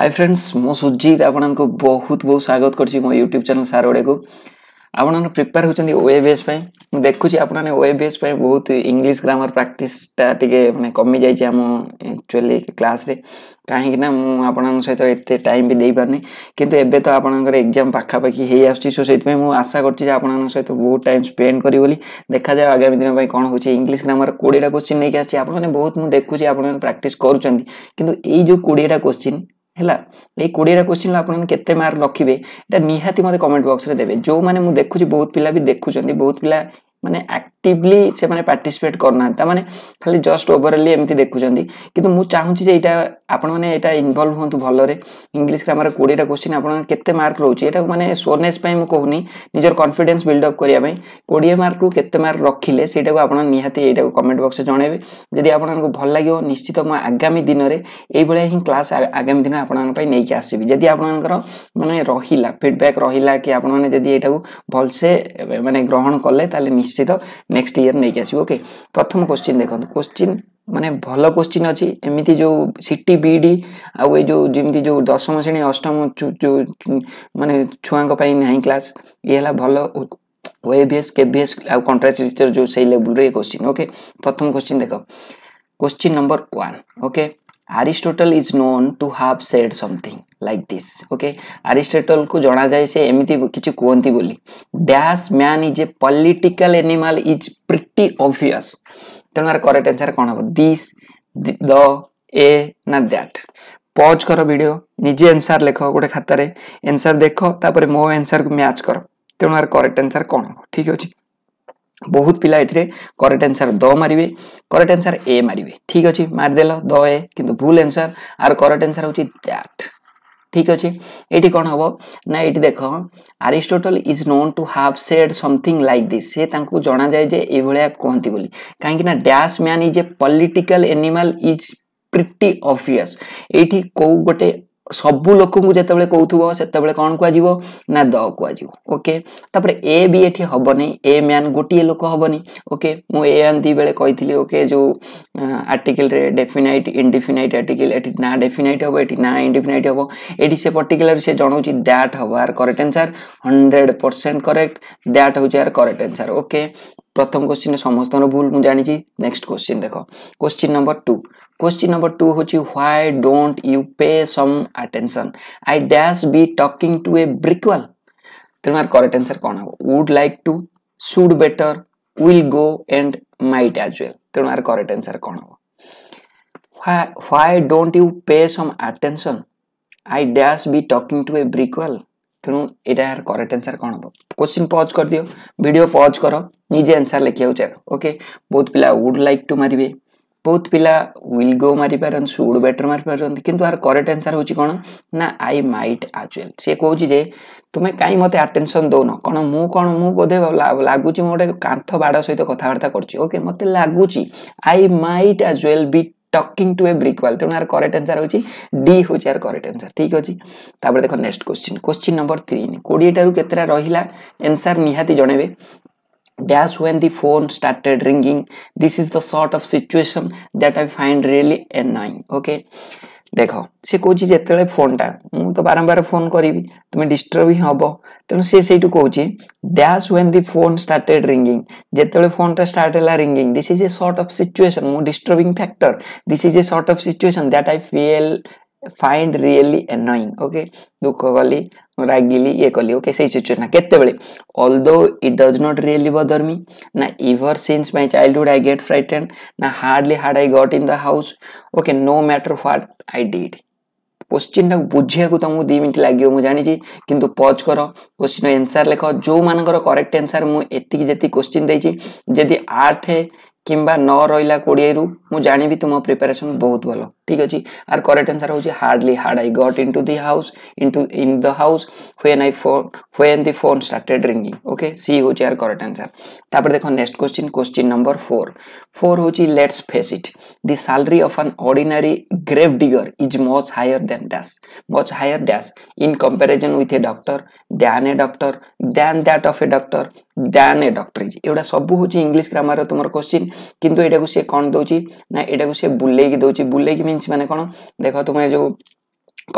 High friends ମୁଁ ସୁଜିତ ଆପଣଙ୍କୁ ବହୁତ ବହୁତ ସ୍ୱାଗତ କରିଛି ମୋ ୟୁଟ୍ୟୁବ୍ ଚ୍ୟାନେଲ୍ ସାର୍ ଓଡ଼ିଆକୁ ଆପଣମାନେ ପ୍ରିପେୟାର ହେଉଛନ୍ତି ଓ ଏସ୍ ପାଇଁ ମୁଁ ଦେଖୁଛି ଆପଣମାନେ ଓ ଏସ୍ ପାଇଁ ବହୁତ ଇଂଲିଶ ଗ୍ରାମର ପ୍ରାକ୍ଟିସ୍ଟା ଟିକେ ମାନେ କମିଯାଇଛି ଆମ ଆକ୍ଚୁଆଲି କ୍ଲାସ୍ରେ କାହିଁକି ନା ମୁଁ ଆପଣମାନଙ୍କ ସହିତ ଏତେ ଟାଇମ୍ ବି ଦେଇପାରୁନି କିନ୍ତୁ ଏବେ ତ ଆପଣଙ୍କର ଏକ୍ଜାମ୍ ପାଖାପାଖି ହେଇଆସୁଛି ସୋ ସେଥିପାଇଁ ମୁଁ ଆଶା କରିଛି ଯେ ଆପଣମାନଙ୍କ ସହିତ ବହୁତ ଟାଇମ୍ ସ୍ପେଣ୍ଡ କରିବି ବୋଲି ଦେଖାଯାଉ ଆଗାମୀ ଦିନ ପାଇଁ କ'ଣ ହେଉଛି ଇଂଲିଶ ଗ୍ରାମର କୋଡ଼ିଏଟା କୋଶ୍ଚିନ୍ ନେଇକି ଆସିଛି ଆପଣମାନେ ବହୁତ ମୁଁ ଦେଖୁଛି ଆପଣମାନେ ପ୍ରାକ୍ଟିସ୍ କରୁଛନ୍ତି କିନ୍ତୁ ଏଇ ଯେଉଁ କୋଡ଼ିଏଟା କୋଶ୍ଚିନ୍ ହେଲା ଏଇ କୋଡ଼ିଏଟା କୋଶ୍ଚିନ୍ ଆପଣମାନେ କେତେ ମାର୍କ ରଖିବେ ଏଇଟା ନିହାତି ମୋତେ କମେଣ୍ଟ ବକ୍ସରେ ଦେବେ ଯେଉଁମାନେ ମୁଁ ଦେଖୁଛି ବହୁତ ପିଲା ବି ଦେଖୁଛନ୍ତି ବହୁତ ପିଲା ମାନେ ଆକ୍ଟିଭଲି ସେମାନେ ପାର୍ଟିସିପେଟ୍ କରୁନାହାନ୍ତି ତାମାନେ ଖାଲି ଜଷ୍ଟ ଓଭରଲି ଏମିତି ଦେଖୁଛନ୍ତି କିନ୍ତୁ ମୁଁ ଚାହୁଁଛି ଯେ ଏଇଟା ଆପଣମାନେ ଏଇଟା ଇନଭଲ୍ଭ ହୁଅନ୍ତୁ ଭଲରେ ଇଂଲିଶ ଗ୍ରାମାର କୋଡ଼ିଏଟା କୋଶ୍ଚିନ୍ ଆପଣଙ୍କର କେତେ ମାର୍କ ରହୁଛି ଏଇଟା ମାନେ ସୋରନେସ୍ ପାଇଁ ମୁଁ କହୁନି ନିଜର କନଫିଡେନ୍ସ ବିଲ୍ଡଅପ୍ କରିବା ପାଇଁ କୋଡ଼ିଏ ମାର୍କରୁ କେତେ ମାର୍କ ରଖିଲେ ସେଇଟାକୁ ଆପଣ ନିହାତି ଏଇଟାକୁ କମେଣ୍ଟ ବକ୍ସରେ ଜଣାଇବେ ଯଦି ଆପଣଙ୍କୁ ଭଲ ଲାଗିବ ନିଶ୍ଚିତ ମୁଁ ଆଗାମୀ ଦିନରେ ଏଇଭଳିଆ ହିଁ କ୍ଲାସ୍ ଆଗାମୀ ଦିନ ଆପଣମାନଙ୍କ ପାଇଁ ନେଇକି ଆସିବି ଯଦି ଆପଣଙ୍କର ମାନେ ରହିଲା ଫିଡ଼ବ୍ୟାକ୍ ରହିଲା କି ଆପଣମାନେ ଯଦି ଏଇଟାକୁ ଭଲସେ ମାନେ ଗ୍ରହଣ କଲେ ତାହେଲେ ନିଶ୍ଚିତ নিশ্চিত নেক্সট ইয়র নেই আসবু ওকে প্রথম কোশ্চিন দেখুন কোশ্চিন মানে ভাল কোশ্চিন ଅଛି ଏମିତି ଯେଉଁ ସି ଟି ବି ଡ଼ି ଆଉ ଏ ଯେଉଁ ଯେମିତି ଯେଉଁ ଦଶମ ଶ୍ରେଣୀ ଅଷ୍ଟମ ଯେଉଁ ମାନେ ଛୁଆଙ୍କ ପାଇଁ ନାହିଁ କ୍ଲାସ୍ ଇଏ ହେଲା ଭଲ ଓଏଭିଏସ୍ କେଭିଏସ୍ ଆଉ କଣ୍ଟ୍ରାକ୍ଟ ରିଚର୍ ଯେଉଁ ସେଇ ଲେବୁଲ୍ରେ ଏ କୋଶ୍ଚିନ୍ ଓକେ ପ୍ରଥମ କୋଶ୍ଚିନ୍ ଦେଖ question number one okay aristotle is known to have said something like this okay aristotle ku jana jae se emiti kichi kuhanti boli dash man is a political animal is pretty obvious তেণু correct answer কোণ হব this the A না that pause কর video নিজে answer লেখ গোটে খাতার answer দেখ তাপরে মো আনসার ম্যাচ কর তেণু করেক্ট আনসার কোণ হব ঠিক আছে ବହୁତ ପିଲା ଏଥିରେ କରେକ୍ଟ ଆନ୍ସର ଦ ମାରିବେ କରେକ୍ଟ ଆନ୍ସର ଏ ମାରିବେ ଠିକ୍ ଅଛି ମାରିଦେଲ ଦ ଏ କିନ୍ତୁ ଭୁଲ ଆନ୍ସର ଆର କରେକ୍ଟ ଆନ୍ସର ହେଉଛି ଦ୍ୟାଟ୍ ଠିକ୍ ଅଛି ଏଇଠି କ'ଣ ହେବ ନା ଏଇଠି ଦେଖ Aristotle is known to have said something like this ସେ ତାଙ୍କୁ ଜଣାଯାଏ ଯେ ଏଇଭଳିଆ କୁହନ୍ତି ବୋଲି କାହିଁକିନା dash man is a political animal is pretty obvious ଏଇଠି କେଉଁ ଗୋଟେ ସବୁ ଲୋକଙ୍କୁ ଯେତେବେଳେ କହୁଥିବ ସେତେବେଳେ କ'ଣ କୁହାଯିବ ନା ଦ କୁହାଯିବ ଓକେ ତାପରେ ଏ ବି ଏଠି ହେବନି ଏ ମ୍ୟାନ୍ ଗୋଟିଏ ଲୋକ ହେବନି ଓକେ ମୁଁ ଏ ଆନ୍ତି ବେଳେ କହିଥିଲି ଓକେ ଯେଉଁ ଆର୍ଟିକିଲରେ ଡେଫିନାଇଟ୍ ଇଣ୍ଡିଫିନାଇଟ୍ ଆର୍ଟିକିଲ ଏଠି ନା ଡେଫିନାଇଟ୍ ହେବ ଏଠି ନା ଇଣ୍ଡିଫିନାଇଟ୍ ହେବ ଏଠି ସେ ପର୍ଟିକୁଲାର ସେ ଜଣାଉଛି ଦ୍ୟାଟ୍ ହେବ ଆର୍ correct answer hundred percent correct that ହେଉଛି ଆର୍ କରେକ୍ଟ ଆନ୍ସର୍ ଓକେ ପ୍ରଥମ କୋଶ୍ଚିନ୍ରେ ସମସ୍ତଙ୍କର ଭୁଲ ମୁଁ ଜାଣିଛି ନେକ୍ସଟ କୋଶ୍ଚିନ୍ ଦେଖ question number two Question number two, which is why don't you pay some attention? I dash be talking to a brick wall. ତେଣୁ ଆର correct answer କ'ଣ ହେବ would like to should better will go and might as well ତେଣୁ ଆର correct answer କ'ଣ ହେବ why don't you pay some attention I dash be talking to a brick wall ତେଣୁ ଏଇଟା ଏହାର correct answer କ'ଣ ହେବ କୋଶ୍ଚିନ୍ ପଜ୍ କରିଦିଅ video pause କର ନିଜେ ଆନ୍ସର ଲେଖିବାକୁ ଚାଲ ଓକେ ବହୁତ ପିଲା ଉଡ୍ ଲାଇକ୍ ଟୁ ମାରିବେ ବହୁତ ପିଲା ୱିଲ୍ ଗୋ ମାରିପାରନ୍ତି ସୁଡ୍ ବେଟର୍ ମାରିପାରନ୍ତି କିନ୍ତୁ ଆର କରେକ୍ଟ ଆନ୍ସର୍ ହେଉଛି କ'ଣ ନା ଆଇ ମାଇଟ୍ ଆଜୁଏଲ୍ ସିଏ କହୁଛି ଯେ ତୁମେ କାହିଁ ମୋତେ ଆଟେନସନ୍ ଦେଉନ କ'ଣ ମୁଁ କ'ଣ ମୁଁ ବୋଧେ ଲାଗୁଛି ମୁଁ ଗୋଟେ କାନ୍ଥ ବାଡ଼ ସହିତ କଥାବାର୍ତ୍ତା କରୁଛି ଓକେ ମୋତେ ଲାଗୁଛି I might actual be talking to a brick wall ତେଣୁ ଆର କରେକ୍ଟ ଆନ୍ସର୍ ହେଉଛି ଡି ହେଉଛି ଆର କରେକ୍ଟ ଆନ୍ସର୍ ଠିକ୍ ଅଛି ତାପରେ ଦେଖ ନେକ୍ସଟ କୋଶ୍ଚିନ୍ କୋଶ୍ଚିନ୍ ନମ୍ବର ତିନି କୋଡ଼ିଏଟାରୁ କେତେଟା ରହିଲା ଆନ୍ସର୍ ନିହାତି ଜଣେଇବେ that's when the phone started ringing this is the sort of situation that i find really annoying okay ଦେଖ ସେ କହୁଛି ଯେତେବେଳେ ଫୋନ୍ଟା ମୁଁ ତ ବାରମ୍ବାର ଫୋନ୍ କରିବି ତୁମେ ଡିଷ୍ଟର୍ବ ହିଁ ହେବ ତେଣୁ ସିଏ ସେଇଠୁ କହୁଛି dash when the phone started ringing ଯେତେବେଳେ ଫୋନ୍ଟା ଷ୍ଟାର୍ଟ ହେଲା ringing this is a sort of situation ମୁଁ disturbing factor this is a sort of situation that I feel find really annoying okay दुख कली रागिली ये कली ओके सही सिचुएशन केतबले although it does not really bother me ना ever since my childhood I get frightened ना hardly hard I got in the house okay no matter what I did question टाक बुझे तुमको दी मिनट लगे मुझे कितु पज कर क्वेश्चन एनसर लेख जो मानकर करेक्ट एनसर मुझे जी क्वेश्चन देती आठ किंवा न रहा कोड़े रु मुझे तुम प्रिपेरेसन बहुत भल ঠিক আছে আর করেক্ট আনসার হচ্ছে hardly hard I got into the house into in the house when I phone when the phone started ringing okay C হচ্ছে আর করেক্ট আনসার তারপরে দেখো next question question number four four হচ্ছে let's face it the salary of an ordinary grave digger is much higher than dash much higher dash in comparison with a doctor than a doctor than that of a doctor than a doctor is এগুলা সবু হচ্ছে English grammar তোমার question কিন্তু এটাকে সে কণ দেଉଛି না এটাকে সে বুলেইকি দেଉଛି বুলেইকি মিন ମାନେ କ'ଣ ଦେଖ ତୁମେ ଯେଉଁ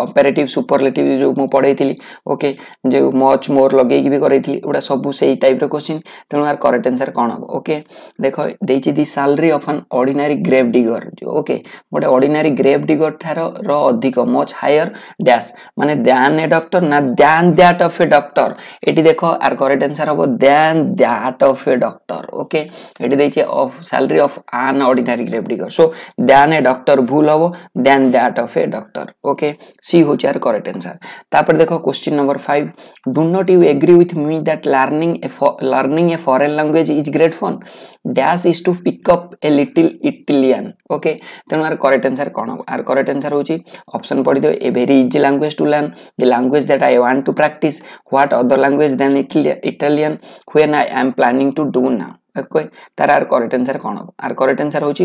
কম্পারেটিভ সুপরলেটিভ ଯେଉଁ ମୁଁ ପଢ଼େଇଥିଲି ଓକେ ଯେଉଁ ମଚ୍ ମୋର୍ ଲଗେଇକି ବି କରେଇଥିଲି ଏଗୁଡ଼ା ସବୁ ସେଇ ଟାଇପ୍ର କ୍ୱେଶ୍ଚିନ୍ ତେଣୁ ଆର କରେକ୍ଟ ଆନ୍ସର୍ କ'ଣ ହେବ ଓକେ ଦେଖ ଦେଇଛି the salary of an ordinary grave digger okay ଗୋଟେ ଅର୍ଡିନାରୀ ଗ୍ରେଭ୍ ଡିଗର୍ ଠାର ର ଅଧିକ ମଚ୍ ହାୟର୍ ଡ୍ୟାସ୍ ମାନେ ଦ୍ୟାନ୍ ଏ ଡକ୍ଟର ନା than that of a doctor ଏଠି ଦେଖ ଆର କରେକ୍ଟ ଆନ୍ସର୍ ହେବ than that of a doctor okay ଏଠି ଦେଇଛି of salary of an ordinary grave digger so than a doctor ଭୁଲ ହେବ than that of a doctor okay C হচ্ছে আর করেক্ট আনসার তারপরে দেখো question number five do not you agree with me that learning a learning a foreign language is great fun dash is to pick up a little Italian ওকে তেমন our correct answer কোণ হব আর correct answer হচ্ছে option পড়িদেও a very easy language to learn the language that I want to practice what other language than Italian when I I am planning to do now okay তার আর correct answer কোণ হব আর correct answer হচ্ছে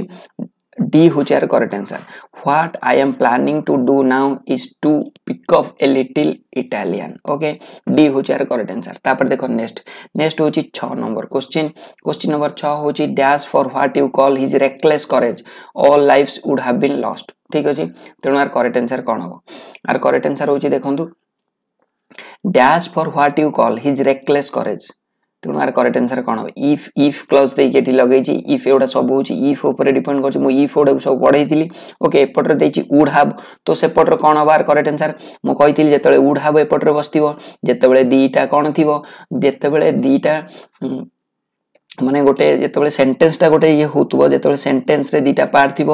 D which are correct answer. What I am planning to do now is to pick up a little Italian. Okay. D which are correct answer. तापर देखो next. Next होची छः number question. Question number छः होची dash for what you call his reckless courage. All lives would have been lost. ठीक अछि तेणु are correct answer कोन हो आर करेक्ट आंसर होची देखंतु dash for what you call his reckless courage ତେଣୁ ଆର correct answer କ'ଣ ହେବ ଇଫ୍ ଇଫ୍ କ୍ଲଜ୍ ଦେଇକି ଏଠି ଲଗେଇଛି ଇଫ୍ ଏଗୁଡ଼ା ସବୁ ହେଉଛି ଇଫ୍ ଉପରେ ଡିପେଣ୍ଡ କରୁଛି ମୁଁ ଇଫ୍ ଗୁଡ଼ାକୁ ସବୁ ପଢ଼େଇଥିଲି ଓକେ ଏପଟରେ ଦେଇଛି ଉଡ୍ ହାବ୍ ତ ସେପଟର କ'ଣ ହେବ ଆର କରେକ୍ଟ ଆନ୍ସର ମୁଁ କହିଥିଲି ଯେତେବେଳେ ଉଡ୍ ହାବ୍ ଏପଟରେ ବସିଥିବ ଯେତେବେଳେ ଦୁଇଟା କ'ଣ ଥିବ ଯେତେବେଳେ ଦୁଇଟା ମାନେ ଗୋଟେ ଯେତେବେଳେ ସେଣ୍ଟେନ୍ସଟା ଗୋଟେ ଇଏ ହେଉଥିବ ଯେତେବେଳେ ସେଣ୍ଟେନ୍ସରେ ଦୁଇଟା ପାର୍ଟ ଥିବ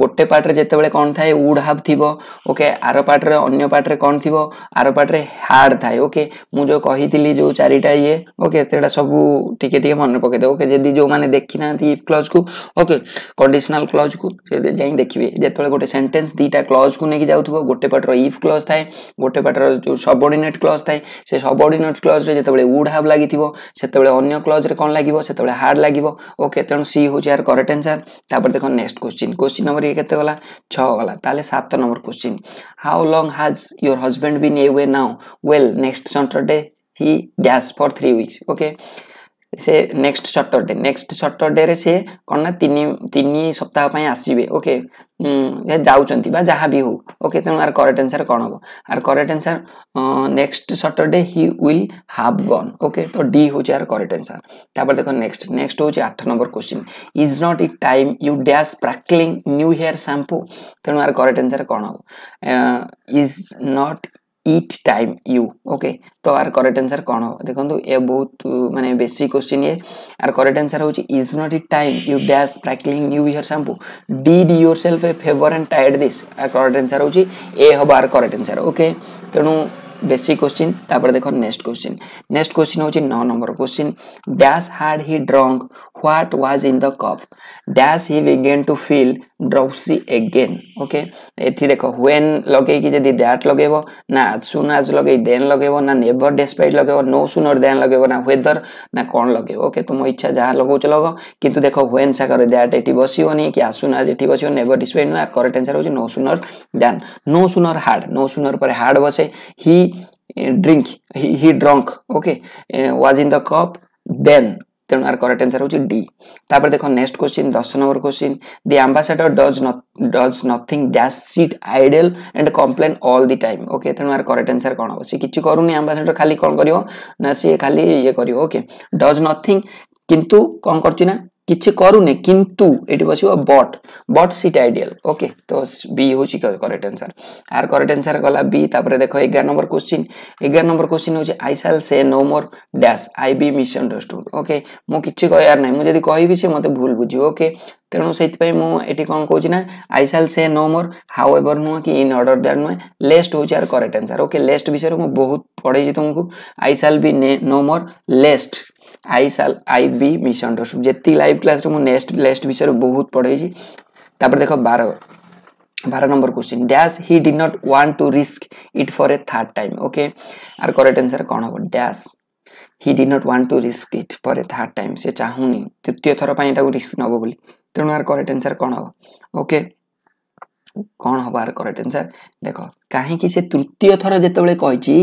ଗୋଟେ ପାର୍ଟରେ ଯେତେବେଳେ କ'ଣ ଥାଏ ଉଡ୍ ହାବ୍ ଥିବ ଓକେ ଆର ପାର୍ଟରେ ଅନ୍ୟ ପାର୍ଟରେ କ'ଣ ଥିବ ଆର ପାର୍ଟରେ ହାର୍ଡ଼ ଥାଏ ଓକେ ମୁଁ ଯେଉଁ କହିଥିଲି ଯେଉଁ ଚାରିଟା ଇଏ ଓକେ ସେଗୁଡ଼ା ସବୁ ଟିକେ ଟିକେ ମନେ ପକାଇଦେବ ଓକେ ଯଦି ଯେଉଁମାନେ ଦେଖିନାହାନ୍ତି ଇଫ୍ କ୍ଲଜ୍କୁ ଓକେ କଣ୍ଡିସନାଲ୍ କ୍ଲଜ୍କୁ ସେ ଯାଇ ଦେଖିବେ ଯେତେବେଳେ ଗୋଟେ ସେଣ୍ଟେନ୍ସ ଦୁଇଟା କ୍ଲଜ୍କୁ ନେଇକି ଯାଉଥିବ ଗୋଟେ ପାର୍ଟର ଇଫ୍ କ୍ଲଜ୍ ଥାଏ ଗୋଟେ ପାର୍ଟର ଯେଉଁ ସବର୍ଡିନେଟ୍ କ୍ଲଜ୍ ଥାଏ ସେ ସବର୍ଡିନେଟ୍ କ୍ଲଜ୍ରେ ଯେତେବେଳେ ଉଡ୍ ହାବ୍ ଲାଗିଥିବ ସେତେବେଳେ ଅନ୍ୟ କ୍ଲଜ୍ରେ କ'ଣ ଲାଗିବ ସେତେବେଳେ थोड़ा हार्ड लगे ओके तेणु सी हूँ यार करेक्ट आंसर तापर देख नेक्स्ट क्वेश्चन क्वेश्चन नंबर ये के गला छला सत number question how long has your husband been away now well next Saturday he dash for three weeks okay ସେ ନେକ୍ସଟ ସଟରଡେ ନେକ୍ସଟ ସଟରଡେରେ ସେ କ'ଣ ନା ତିନି ତିନି ସପ୍ତାହ ପାଇଁ ଆସିବେ ଓକେ ଯାଉଛନ୍ତି ବା ଯାହା ବି ହଉ ଓକେ ତେଣୁ ଆର କରେକ୍ଟ ଆନ୍ସର କ'ଣ ହେବ ଆର correct answer next Saturday he will have gone okay ତ ଡି ହେଉଛି ଆର କରେକ୍ଟ ଆନ୍ସର ତାପରେ ଦେଖ ନେକ୍ସଟ ନେକ୍ସଟ ହେଉଛି ଆଠ number question is not it time you dash ପ୍ରାକ୍ଲିଂ ନ୍ୟୁ ହେୟାର ସାମ୍ପୁ ତେଣୁ ଆର କରେକ୍ଟ ଆନ୍ସର କ'ଣ ହେବ is not it time you okay তো আর করেক্ট আনসার কোণ হব দেখুন এ বহুত মানে বেশি কোশ্চিন ইয়ে আর করেক্ট আনসার হচ্ছে is not it time you dash sparkling new year shampoo did yourself a favour and tired this our correct answer হচ্ছে এ হব আর করেক্ট আনসার ওকে তেণু বেসিক কোশ্চিন তারপরে দেখুন next question next question হচ্ছে ন number question dash had he drunk what was in the cup dash he began to feel drowsy again okay এটি দেখো when লগেকি যদি that লগেব না as soon as লগেই then লগেব না never despite লগেব no sooner than লগেব না whether না কোন লগেব okay ତୁମ ଇଚ୍ଛା ଯାହା ଲଗଉଛ ଲଗ କିନ୍ତୁ ଦେଖ when ସାଗରେ that ଏଠି ବସିବନି କି as soon as ଏଠି ବସିବ never despite ନୁହେଁ କରେକ୍ଟ ଆନ୍ସର ହେଉଛି no sooner than no sooner hard no sooner ପରେ hard ବସେ he drink he, he drunk okay uh, was in the cup then ତେଣୁ ଆର କରେକ୍ଟ ଆନ୍ସର ହେଉଛି ଡି ତାପରେ ଦେଖ ନେକ୍ସଟ କ୍ୱେଶ୍ଚିନ୍ ଦଶ number question the ambassador does does nothing dash sit idle and complain all the time okay ତେଣୁ ଆର correct answer କ'ଣ ହେବ ସେ କିଛି କରୁନି ଆମ୍ବାସାଡର ଖାଲି କ'ଣ କରିବ ନା ସିଏ ଖାଲି ଇଏ କରିବ ଓକେ ଡଜ୍ ନଥିଙ୍ଗ କିନ୍ତୁ କ'ଣ କରୁଛି ନା କିଛି କରୁନି କିନ୍ତୁ ଏଠି ବସିବ but but sit ideal okay ତ ବି ହେଉଛି କରେକ୍ଟ ଆନ୍ସର ଆର କରେକ୍ଟ ଆନ୍ସର ଗଲା ବି ତାପରେ ଦେଖ ଏଗାର ନମ୍ବର କୋଶ୍ଚିନ୍ ଏଗାର ନମ୍ବର କୋଶ୍ଚିନ୍ ହେଉଛି I shall say no more dash I be misunderstood okay ମୁଁ କିଛି କହିବାର ନାହିଁ ମୁଁ ଯଦି କହିବି ସେ ମୋତେ ଭୁଲ ବୁଝିବ ଓକେ ତେଣୁ ସେଇଥିପାଇଁ ମୁଁ ଏଠି କ'ଣ କହୁଛି ନା I shall say no more how ever ନୁହଁ କି ଇନ୍ ଅର୍ଡ଼ର ଦ୍ୟାଟ୍ ନୁହେଁ ଲେଷ୍ଟ ହେଉଛି ଆର କରେକ୍ଟ ଆନ୍ସର ଓକେ ଲେଷ୍ଟ ବିଷୟରେ ମୁଁ ବହୁତ ପଢ଼େଇଛି ତୁମକୁ ଆଇ ସାଲ୍ ବି ନେ no more lest I shall I be misunderstand ଯେତିକି ଲାଇଭ୍ କ୍ଲାସ୍ରେ ମୁଁ ନେକ୍ସଟ ଲେଷ୍ଟ ବିଷୟରେ ବହୁତ ପଢ଼େଇଛି ତାପରେ ଦେଖ ବାର ବାର number question dash he did not want to risk it for a third time okay our correct answer କ'ଣ ହେବ dash he did not want to risk it for a third time ସେ ଚାହୁଁନି ତୃତୀୟ ଥର ପାଇଁ ଏଟାକୁ ରିସ୍କ ନେବ ବୋଲି ତେଣୁ ଆର କରେକ୍ଟ ଆନ୍ସର୍ କ'ଣ ହେବ ଓକେ କ'ଣ ହେବ ଆର କରେକ୍ଟ ଆନ୍ସର୍ ଦେଖ କାହିଁକି ସେ ତୃତୀୟ ଥର ଯେତେବେଳେ କହିଛି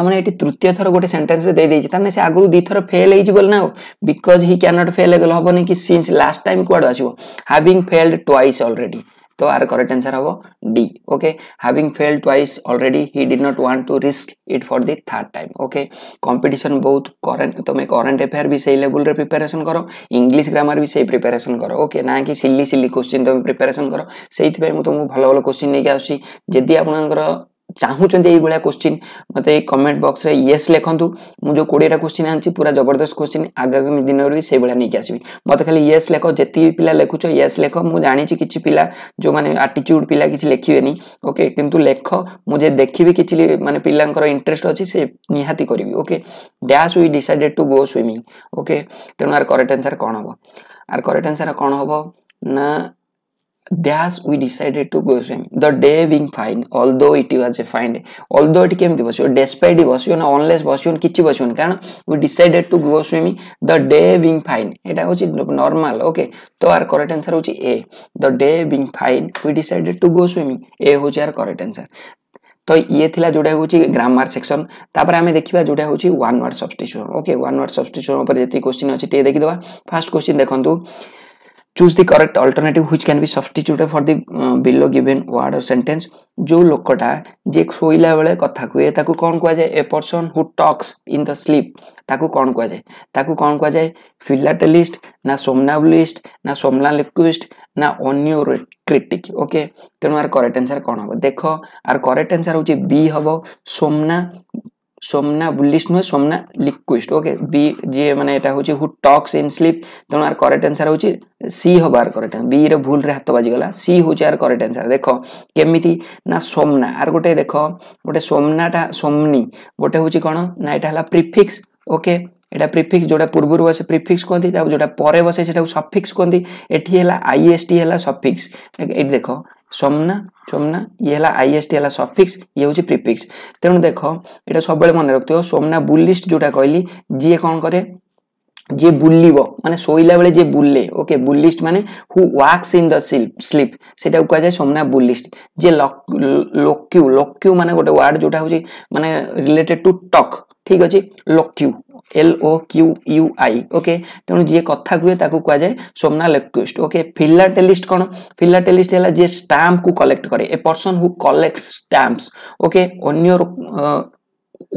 ତାମାନେ ଏଠି ତୃତୀୟ ଥର ଗୋଟେ ସେଣ୍ଟେନ୍ସରେ ଦେଇଦେଇଛି ତାମାନେ ସେ ଆଗରୁ ଦୁଇ ଥର ଫେଲ୍ ହେଇଛି ବୋଲି ନା ଆଉ because he can not fail ହେଇଗଲେ ହବନି କି ସିନ୍ସ ଲାଷ୍ଟ ଟାଇମ୍ କୁଆଡେ ଆସିବ ହାଭିଂ ଫେଲ୍ଡ ଟ୍ୱାଇସ୍ ଅଲରେଡ଼ି तो आर करेक्ट आंसर हम D okay having fail twice already he did not want to risk it for the third time okay competition बहुत current तुम current affair भी सही level रे preparation कर English grammar भी सही प्रिपेरेसन कर ओके ना कि सिली सिली क्वेश्चन तुम प्रिपेरेसन कर से तुमको भल भल क्वेश्चन नहीं आसी जदि आप ଚାହୁଁଛନ୍ତି ଏଇଭଳିଆ କୋଶ୍ଚିନ୍ ମୋତେ ଏଇ କମେଣ୍ଟ ବକ୍ସରେ ୟେସ୍ ଲେଖନ୍ତୁ ମୁଁ ଯେଉଁ କୋଡ଼ିଏଟା କୋଶ୍ଚିନ୍ ଆଣିଛି ପୁରା ଜବରଦସ୍ତ କୋଶ୍ଚିନ୍ ଆଗାମୀ ଦିନରେ ବି ସେଇଭଳିଆ ନେଇକି ଆସିବି ମୋତେ ଖାଲି ୟେସ୍ ଲେଖ ଯେତିକି ପିଲା ଲେଖୁଛ ୟେସ୍ ଲେଖ ମୁଁ ଜାଣିଛି କିଛି ପିଲା ଯେଉଁମାନେ ଆଟିଚ୍ୟୁଡ଼ ପିଲା କିଛି ଲେଖିବେନି ଓକେ କିନ୍ତୁ ଲେଖ ମୁଁ ଯେ ଦେଖିବି କିଛି ମାନେ ପିଲାଙ୍କର ଇଣ୍ଟରେଷ୍ଟ ଅଛି ସେ ନିହାତି କରିବି okay dash we decided to go swimming okay ତେଣୁ ଆର କରେକ୍ଟ ଆନ୍ସର୍ କ'ଣ ହେବ ଆର କରେକ୍ଟ ଆନ୍ସର୍ କ'ଣ ହେବ ନା Thus, we decided to go swim. The day being fine, although it was a fine day, although it came to Bosyon, despite Bosyon, unless Bosyon, kichi Bosyon, कारण we decided to go swimming. The day being fine. এটা হচ্ছে normal, okay. তো আর correct answer হচ্ছে A. The day being fine, we decided to go swimming. A হচ্ছে আর correct answer. तो ये थिला जोटा हूँ ग्रामर सेक्शन तापर आम देखा जोटा हूँ one word substitution okay one word substitution पर जी क्वेश्चन अच्छे टे देखीदा फास्ट क्वेश्चन देखूँ choose the correct alternative which can be substituted for the below given word or sentence जो ଲୋକଟା ଯିଏ ଶୋଇଲା ବେଳେ କଥା କୁହେ ତାକୁ କ'ଣ କୁହାଯାଏ a person who talks in the sleep ତାକୁ କ'ଣ କୁହାଯାଏ ତାକୁ କ'ଣ କୁହାଯାଏ ଫିଲାଟେଲିଷ୍ଟ ନା ସୋମନାବୁଲିଷ୍ଟ ନା ସୋମନାଲିକ୍ୱିଷ୍ଟ ନା ଅନ୍ୟୁର କ୍ରିଟିକ୍ ଓକେ ତେଣୁ ଆର କରେକ୍ଟ ଆନ୍ସର୍ କ'ଣ ହେବ ଦେଖ ଆର କରେକ୍ଟ ଆନ୍ସର୍ ହେଉଛି ବି ହେବ ସୋମନା সোমনা বুলিশ নুহে সোমনা লিকুইস্ট ওকে বি যে মানে এটা হচ্ছে হু টক্স ইন স্লিপ তেমন আর করেক্ট আনসার হচ্ছে সি হব আর করেক্ট বি রে ভুলরে হাত বাজিগলা সি হচ্ছে আর করেক্ট আনসার দেখ কেমিতি না সোমনা আর গোটে দেখ গোটে সোমনাটা সোমনি গোটে হচ্ছে কোণ না এটা হল প্রিফিক্স ওকে এটা প্রিফিক্স যেটা পূর্বর বসে প্রিফিক্স কুহতি যেটা পরে বসে সেটা সফিক্স কুহতি এটি হল আইএসটি হল সফিক্স এটি দেখ সোমনা সোমনা ইয়ে হল আইএসটি হল সফিক্স ইয়ে হচ্ছে প্রিফিক্স তেমন দেখ এটা সবুলে মনে রাখতে সোমনা বুলিস্ট যেটা কহিলি যিয়ে কম করে যে বুলিব মানে শোইলা বেড়ে যে বুলে ওকে বুলিস্ট মানে who walks in the sleep সেটা কুযায় সোমনা বুলিস্ট যে লক্যু লক্যু মানে গোটে ওয়ার্ড যেটা হচ্ছে মানে রিলেটেড টু টক ঠিক আছে লক্যু L O Q U I okay ତେଣୁ ଯିଏ କଥା କୁହେ ତାକୁ କୁହାଯାଏ ସୋମନାଲେକ୍ୟୁଷ୍ଟ ଓକେ ଫିଲାଟେଲିଷ୍ଟ କ'ଣ ଫିଲାଟେଲିଷ୍ଟ ହେଲା ଯିଏ ଷ୍ଟାମ୍ପକୁ କଲେକ୍ଟ କରେ a person who collect stamps okay ଅନ୍ୟ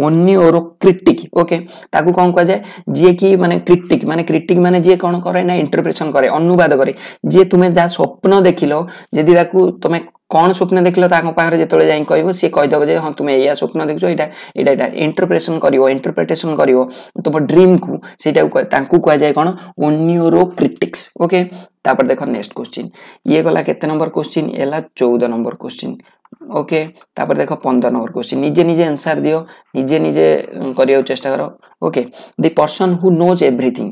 ଓନିଓରୋକ୍ରିଟିକ୍ ଓକେ ତାକୁ କ'ଣ କୁହାଯାଏ ଯିଏକି ମାନେ କ୍ରିଟିକ୍ ମାନେ କ୍ରିଟିକ୍ ମାନେ ଯିଏ କ'ଣ କରେ ନା ଇଣ୍ଟରପ୍ରେସନ୍ କରେ ଅନୁବାଦ କରେ ଯିଏ ତୁମେ ଯାହା ସ୍ୱପ୍ନ ଦେଖିଲ ଯଦି ତାକୁ ତୁମେ କ'ଣ ସ୍ୱପ୍ନ ଦେଖିଲ ତାଙ୍କ ପାଖରେ ଯେତେବେଳେ ଯାଇ କହିବ ସିଏ କହିଦେବ ଯେ ହଁ ତୁମେ ଏଇଆ ସ୍ୱପ୍ନ ଦେଖୁଛ ଏଇଟା ଏଇଟା ଏଇଟା ଇଣ୍ଟରପ୍ରେସନ୍ କରିବ ଇଣ୍ଟରପ୍ରିଟେସନ୍ କରିବ ତୁମ ଡ୍ରିମ୍କୁ ସେଇଟାକୁ ତାଙ୍କୁ କୁହାଯାଏ କ'ଣ ଓନିଓରୋ କ୍ରିଟିକ୍ସ ଓକେ ତାପରେ ଦେଖ ନେକ୍ସଟ କୋଶ୍ଚିନ୍ ଇଏ ଗଲା କେତେ ନମ୍ବର କୋଶ୍ଚିନ୍ ହେଲା ଚଉଦ ନମ୍ବର କୋଶ୍ଚିନ୍ ওকে তাপরে দেখো পনেরো নম্বর কোশ্চিন নিজে নিজে আনসার দিও নিজে নিজে করিয়া চেষ্টা কর okay the person who knows everything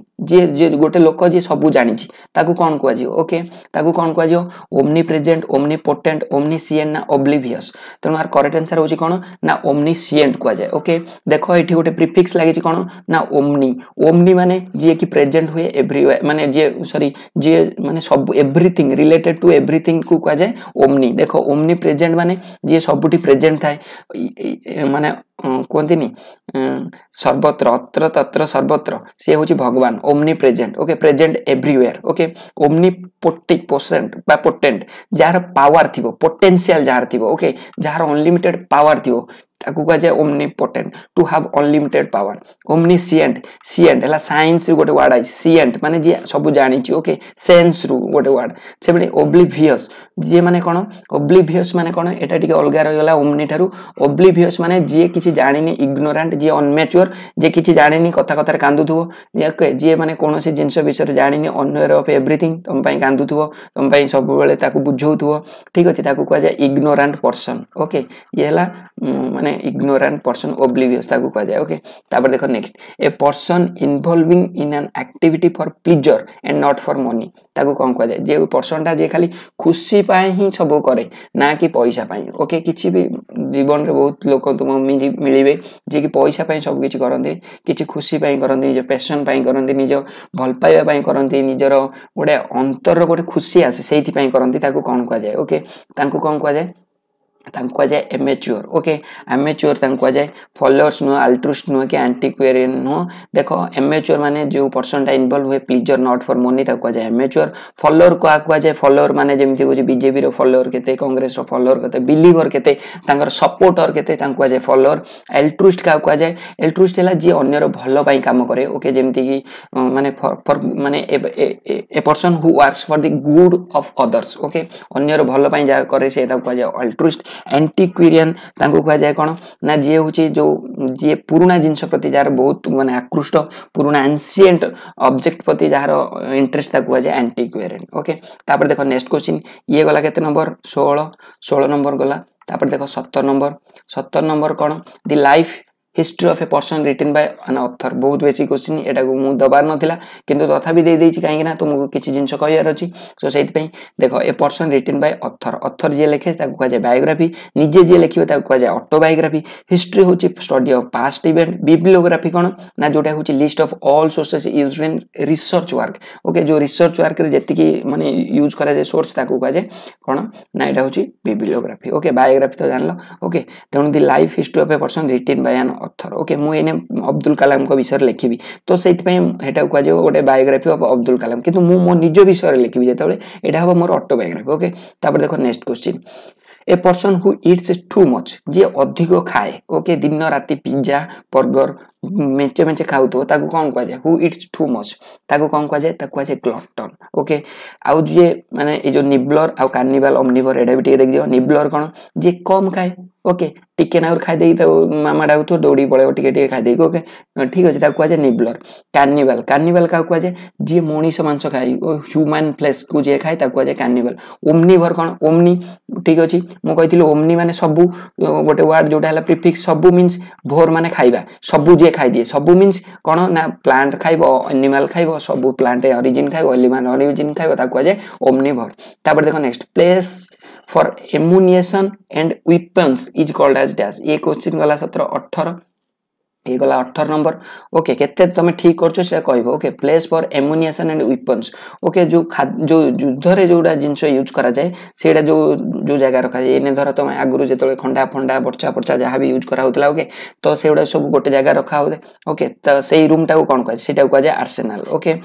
যে গোটে লোক যে সবু জানিছি তাকে কণ কুযাব ওকে তাকে কণ কুযাব ওমনি প্রেজেন্ট ওমনি পোটেন্ট ওমনি সিয়েন্ট না অব্লিভিয়স তেমন আর করেক্ট আনসার হচ্ছে কোণ না ওমনি সিয়েন্ট কুযায় ওকে দেখ এটি গোটে প্রিফিক্স লাগিছে কোণ না ওমনি ওমনি মানে যিয়ে কি প্রেজেন্ট হুয়ে এভ্রি মানে যিয়ে সরি যিয়ে মানে সব এভ্রিথিং রিলেটেড টু এভ্রিথিং কু কুযায় ওমনি দেখ ওমনি প্রেজেন্ট মানে ମାନେ ଯିଏ ସବୁଠି ପ୍ରେଜେଣ୍ଟ ଥାଏ ମାନେ କୁହନ୍ତିନି ସର୍ବତ୍ର ଅତ୍ର ତତ୍ର ସର୍ବତ୍ର ସିଏ ହେଉଛି ଭଗବାନ omnipresent okay present everywhere okay omni ପୋଟିକ୍ ପୋସେଣ୍ଟ ବା ପୋଟେଣ୍ଟ ଯାହାର ପାୱାର ଥିବ ପୋଟେନ୍ସିଆଲ ଯାହାର ଥିବ ଓକେ ଯାହାର ଅନଲିମିଟେଡ୍ ପାୱାର ଥିବ ତାକୁ କୁହାଯାଏ omnipotent to have unlimited power omniscient ସିଏଣ୍ଟ ହେଲା ସାଇନ୍ସରୁ ଗୋଟେ ୱାର୍ଡ଼ ଆଇଛି ସିଏଣ୍ଟ ମାନେ ଯିଏ ସବୁ ଜାଣିଛି ଓକେ ସେନ୍ସରୁ ଗୋଟେ ୱାର୍ଡ଼ ସେଭଳି ଓବ୍ଲିଭିୟସ୍ ଯିଏ ମାନେ କ'ଣ ଓବ୍ଲିଭିୟସ୍ ମାନେ କ'ଣ ଏଇଟା ଟିକେ ଅଲଗା ରହିଗଲା ଓମ୍ନି ଠାରୁ ଓବ୍ଲିଭିୟସ୍ ମାନେ ଯିଏ କିଛି ଜାଣିନି ଇଗ୍ନୋରାଣ୍ଟ ଯିଏ ଅନମ୍ୟାଚୁଅର୍ ଯିଏ କିଛି ଜାଣିନି କଥା କଥାରେ କାନ୍ଦୁଥିବ ଓକେ ଯିଏ ମାନେ କୌଣସି ଜିନିଷ ବିଷୟରେ ଜାଣିନି ଅନ୍ୱେର ଅଫ୍ ଏଭ୍ରିଥିଙ୍ଗ ତମ ପାଇଁ କାନ୍ଦୁଥିବ ତମ ପାଇଁ ସବୁବେଳେ ତାକୁ ବୁଝାଉଥିବ ଠିକ୍ ଅଛି ତାକୁ କୁହାଯାଏ ଇଗ୍ନୋରାଣ୍ଟ ପର୍ସନ୍ ଓକେ ଇଏ ହେଲା ମାନେ মানে ইগনোরান্ট পর্সন ওব্লিভিয়স তাকে কুযায় ওকে তারপর দেখো next a person involving in an activity for pleasure and not for money তাকে কম যায় যে পর্সনটা যে খালি খুশি পাই হি সব করে না কি পয়সা পাই ওকে কিছু বি জীবনরে বহুত লোক তুম মিলিবে যে কি পয়সা পাই সব কিছু করতে কিছু খুশি পাই করতে নিজ প্যাশন পাই করতে নিজ ভাল পাইবা পাই করতে নিজের গোটে অন্তর গোটে খুশি আসে সেইথিপাই করতে তাকে কম যায় ওকে তাকে কম যায় ତାଙ୍କୁ କୁହାଯାଏ ଏମେଚ୍ୟୁର ଓକେ ଆମେଚ୍ୟୁର ତାଙ୍କୁ କୁହାଯାଏ ଫଲୋଅର୍ସ ନୁହଁ ଆଲ୍ଟ୍ରୁଷ୍ଟ ନୁହଁ କି ଆଣ୍ଟିକ୍ୱେରିଆନ୍ ନୁହଁ ଦେଖ ଏମେଚ୍ୟୁର ମାନେ ଯେଉଁ ପର୍ସନଟା ଇନଭଲ୍ଭ ହୁଏ ପ୍ଲିଜର ନଟ୍ ଫର୍ ମନି ତାକୁ କୁହାଯାଏ ଏମେଚ୍ୟୁର ଫଲୋଅର କାହା କୁହାଯାଏ ଫଲୋଅର ମାନେ ଯେମିତି ହେଉଛି ବିଜେପିର ଫଲୋଅର କେତେ କଂଗ୍ରେସର ଫଲୋଅର କେତେ ବିଲିଭର କେତେ ତାଙ୍କର ସପୋର୍ଟର କେତେ ତାଙ୍କୁ କୁହାଯାଏ ଫଲୋଅର ଆଲ୍ଟ୍ରୁଷ୍ଟ କାହା କୁହାଯାଏ ଆଲ୍ଟ୍ରୁଷ୍ଟ ହେଲା ଯିଏ ଅନ୍ୟର ଭଲ ପାଇଁ କାମ କରେ ଓକେ ଯେମିତିକି ମାନେ ମାନେ a person who works for the good of others okay ଅନ୍ୟର ଭଲ ପାଇଁ ଯାହା କରେ ସେ ତାକୁ କୁହାଯାଏ ଆଲ୍ଟ୍ରୁଷ୍ଟ ଆଣ୍ଟିକ୍ୱେରିଆନ୍ ତାଙ୍କୁ କୁହାଯାଏ କ'ଣ ନା ଯିଏ ହେଉଛି ଯେଉଁ ଯିଏ ପୁରୁଣା ଜିନିଷ ପ୍ରତି ଯାହାର ବହୁତ ମାନେ ଆକୃଷ୍ଟ ପୁରୁଣା ଆନ୍ସିଏଣ୍ଟ ଅବଜେକ୍ଟ ପ୍ରତି ଯାହାର ଇଣ୍ଟରେଷ୍ଟ ତାକୁ କୁହାଯାଏ ଆଣ୍ଟିକ୍ୱେରିଆନ୍ ଓକେ ତାପରେ ଦେଖ ନେକ୍ସଟ କ୍ୱେଶ୍ଚିନ୍ ଇଏ ଗଲା କେତେ ନମ୍ବର ଷୋହଳ ଷୋହଳ ନମ୍ବର ଗଲା ତାପରେ ଦେଖ ସତର ନମ୍ବର ସତର ନମ୍ବର କ'ଣ the life history of a person written by another बहुत बेसी क्वेश्चन एटा मु दबार नाला किंतु तथा भी दे देछि तुमको किसी जिनस कहार अछि सो से देख a person written by other other जे लिखे ताको बायोग्राफी निजे जे लिखे ताको अटोबायोग्राफी हिस्ट्री हूँ study of past event bibliography कौन ना जोटा होछि list of all sources use in research work okay जो रिसर्च वर्क रे जति यूज कराए सोर्स ताको कह जाय ना यहाँ होछि बिब्लियोग्राफी ओके बायोग्राफी तो जानलो ओके तेनु the life history of a person written by another okay ମୁଁ ଏଇନେ ଅବଦୁଲ କାଲାମଙ୍କ ବିଷୟରେ ଲେଖିବି ତ ସେଇଥିପାଇଁ ସେଇଟାକୁ କୁହାଯିବ ଗୋଟେ ବାୟୋଗ୍ରାଫି ଅଫ୍ ଅବଦୁଲ କାଲାମ କିନ୍ତୁ ମୁଁ ମୋ ନିଜ ବିଷୟରେ ଲେଖିବି ଯେତେବେଳେ ଏଇଟା ହେବ ମୋର ଅଟୋବାୟୋଗ୍ରାଫି ଓକେ ତାପରେ ଦେଖ next question a person who eats too much ଯିଏ ଅଧିକ ଖାଏ ଓକେ ଦିନ ରାତି ପିଜ୍ଜା ବର୍ଗର ମେଞ୍ଚେ ମେଞ୍ଚେ ଖାଉଥିବ ତାକୁ କ'ଣ କୁହାଯାଏ ହୁ ଇଟ୍ସ ଟୁ ମଚ୍ ତାକୁ କ'ଣ କୁହାଯାଏ ତାକୁ କୁହାଯାଏ ଗ୍ଲଟନ୍ ଓକେ ଆଉ ଯିଏ ମାନେ ଏଇ ଯେଉଁ ନିବ୍ଲର ଆଉ କାର୍ନିଭାଲ ଅମ୍ନିଭର ଏଇଟା ବି ଟିକେ ଦେଖିଦିଅ ନିବ୍ଲର କ'ଣ ଯିଏ କମ୍ ଖାଏ ଓକେ ଟିକେ ନାକୁ ଖାଇଦେଇକି ତାକୁ ମାମା ଡାକୁଥିବ ଦୌଡ଼ିକି ପଳେଇବ ଟିକେ ଟିକେ ଖାଇଦେଇକି ଓକେ ଠିକ୍ ଅଛି ତାକୁ କୁହାଯାଏ ନିବ୍ଲର କାର୍ନିଭାଲ କାର୍ନିଭାଲ କାହାକୁ କୁହାଯାଏ ଯିଏ ମଣିଷ ମାଂସ ଖାଏ ହ୍ୟୁମାନ ଫ୍ଲେସ୍କୁ ଯିଏ ଖାଏ ତାକୁ କୁହାଯାଏ କାର୍ନିଭାଲ ଓମ୍ନିଭର କ'ଣ ଓମ୍ନି ଠିକ୍ ଅଛି ମୁଁ କହିଥିଲି ଓମ୍ନି ମାନେ ସବୁ ଗୋଟେ ୱାର୍ଡ଼ ଯେଉଁଟା ହେଲା ପ୍ରିଫିକ୍ସ ସବୁ ମିନ୍ସ ଭୋର ମାନେ ଖାଇବା ସବୁ ଯିଏ ଖାଇଦିଏ ସବୁ ମିନ୍ସ କ'ଣ ନା ପ୍ଲାଣ୍ଟ ଖାଇବ ଆନିମାଲ ଖାଇବ ସବୁ ପ୍ଲାଣ୍ଟ ଅରିଜିନ୍ ଖାଇବ ଅଲିମାନ ଅରିଜିନ୍ ଖାଇବ ତାକୁ କୁହାଯାଏ ଓମ୍ନିଭର ତାପରେ ଦେଖ next place for ammunition and weapons is called as dash ये क्वेश्चन गला सतर अठर ये गला अठर नंबर ओके केते तुम ठीक कर okay place for ammunition and weapons okay जो खा जो युद्ध रे जोड़ा जिनस यूज करा जाए सेटा जो जो जगह रखा जाए इन्हें धर तुम तो आगु जो खंडा फंडा बर्चा बर्चा जहाँ भी यूज करा होता है ओके तो से गुड़ा सब गोटे जगह रखा होते ओके तो से रूमटा को कौन कहटा कह जाए आर्सेनाल ओके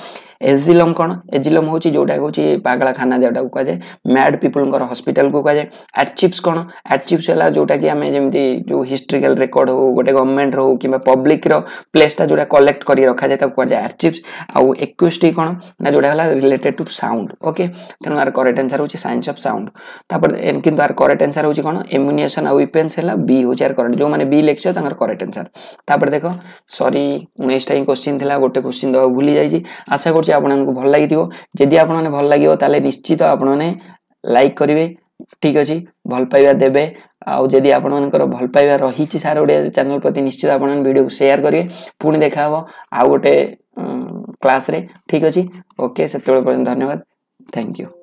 एजिलम कौन एजिलम हूँ जोटा कहे पगलाखाना जोटा कह जाए मैड पीपल हस्पिटाल कहुए आडचिप्स कौन आडचिप्स है जोटा कि आम जमी जो हिस्ट्रिकाल रेकर्ड हो गए गवर्नमेंट हो कि पब्लिक र्लेसटा जो कलेक्ट कर रखा जाए कह जाए आडचिप्स आउ एक कौन ना जोटा रिलेटेड टू साउंड ओके तेनालीर कैक्ट आंसर हूँ सैंस अफ साउंड কিন্তু আর करेक्ट आंसर होची कोन ইমিউনেশন অ উইপেন্স হেলা বি হচে আর কারেন্ট জো মানে বি লেখছ তনৰ करेक्ट আনসার তাৰ পৰা দেখো সৰি 19 টাই কৱেশ্চন থিলা গটে কৱেশ্চন দ ভুলি যাইজি আশা কৰছি আপোনাক ভাল লাগি দিব যদি আপোনানে ভাল লাগি হয় তলে নিশ্চয় আপোনানে লাইক কৰিব ঠিক আছে ভাল পাইবা দেবে আৰু যদি আপোনাক ভাল পাইবা ৰহিছি সার ওডিয়া চানেল পতি নিশ্চয় আপোনান ভিডিও শেয়ার কৰি পুনৰ দেখা হব আৰু ওটে ক্লাছৰে ঠিক আছে ওকে seta pore dhanyabad thank you